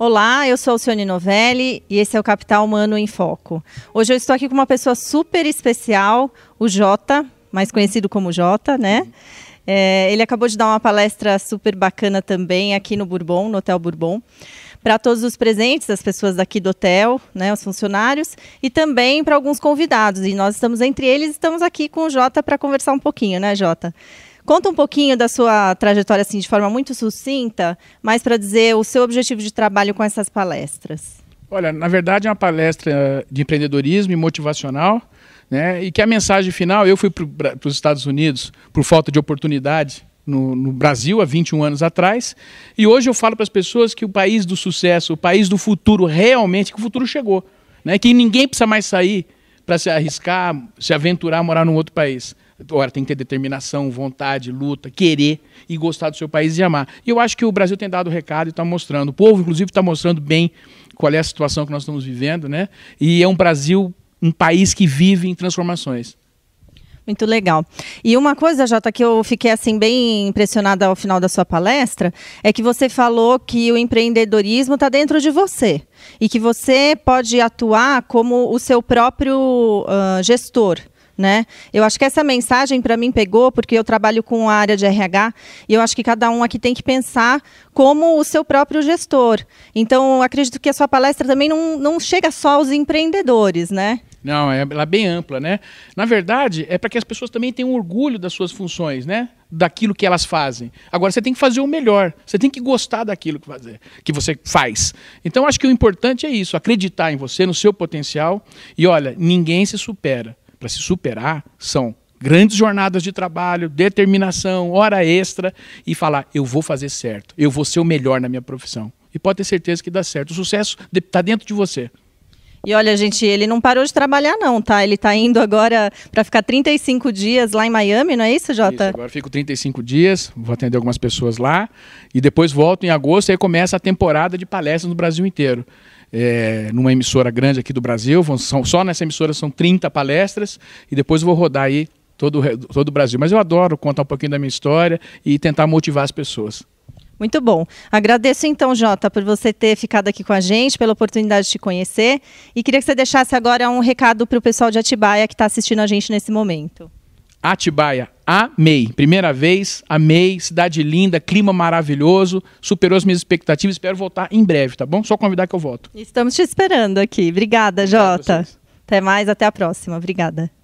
Olá, eu sou Alcione Novelli e esse é o Capital Humano em Foco. Hoje eu estou aqui com uma pessoa super especial, o Jota, mais conhecido como Jota, né? É, ele acabou de dar uma palestra super bacana também aqui no Bourbon, no Hotel Bourbon para todos os presentes, as pessoas daqui do hotel, né, os funcionários, e também para alguns convidados. E nós estamos entre eles, estamos aqui com o Jota para conversar um pouquinho, né, Jota? Conta um pouquinho da sua trajetória, assim, de forma muito sucinta, mas para dizer o seu objetivo de trabalho com essas palestras. Olha, na verdade é uma palestra de empreendedorismo e motivacional, né? E que a mensagem final, eu fui para os Estados Unidos por falta de oportunidade, no, no Brasil há 21 anos atrás. E hoje eu falo para as pessoas que o país do sucesso, o país do futuro, realmente, que o futuro chegou. Né? Que ninguém precisa mais sair para se arriscar, se aventurar a morar num outro país. Ora, tem que ter determinação, vontade, luta, querer e gostar do seu país e amar. E eu acho que o Brasil tem dado o recado e está mostrando. O povo, inclusive, está mostrando bem qual é a situação que nós estamos vivendo, né? E é um Brasil, um país que vive em transformações. Muito legal. E uma coisa, Jota, que eu fiquei assim bem impressionada ao final da sua palestra, é que você falou que o empreendedorismo está dentro de você e que você pode atuar como o seu próprio uh, gestor. Né? Eu acho que essa mensagem para mim pegou porque eu trabalho com a área de RH e eu acho que cada um aqui tem que pensar como o seu próprio gestor. Então, acredito que a sua palestra também não, não chega só aos empreendedores, né? Não, é, ela é bem ampla, né? Na verdade, é para que as pessoas também tenham orgulho das suas funções, né? Daquilo que elas fazem. Agora, você tem que fazer o melhor. Você tem que gostar daquilo que, fazer, que você faz. Então, acho que o importante é isso: acreditar em você, no seu potencial. E olha, ninguém se supera. Para se superar, são grandes jornadas de trabalho, determinação, hora extra e falar: eu vou fazer certo, eu vou ser o melhor na minha profissão. E pode ter certeza que dá certo. O sucesso está dentro de você. E olha, gente, ele não parou de trabalhar, não, tá? Ele tá indo agora para ficar 35 dias lá em Miami, não é isso, Jota? Isso, agora fico 35 dias, vou atender algumas pessoas lá. E depois volto em agosto e aí começa a temporada de palestras no Brasil inteiro. É, numa emissora grande aqui do Brasil, são, só nessa emissora são 30 palestras. E depois vou rodar aí todo, todo o Brasil. Mas eu adoro contar um pouquinho da minha história e tentar motivar as pessoas. Muito bom. Agradeço então, Jota, por você ter ficado aqui com a gente, pela oportunidade de te conhecer. E queria que você deixasse agora um recado para o pessoal de Atibaia que está assistindo a gente nesse momento. Atibaia, amei. Primeira vez, amei. Cidade linda, clima maravilhoso, superou as minhas expectativas. Espero voltar em breve, tá bom? Só convidar que eu volto. Estamos te esperando aqui. Obrigada, Obrigado, Jota. Até mais, até a próxima. Obrigada.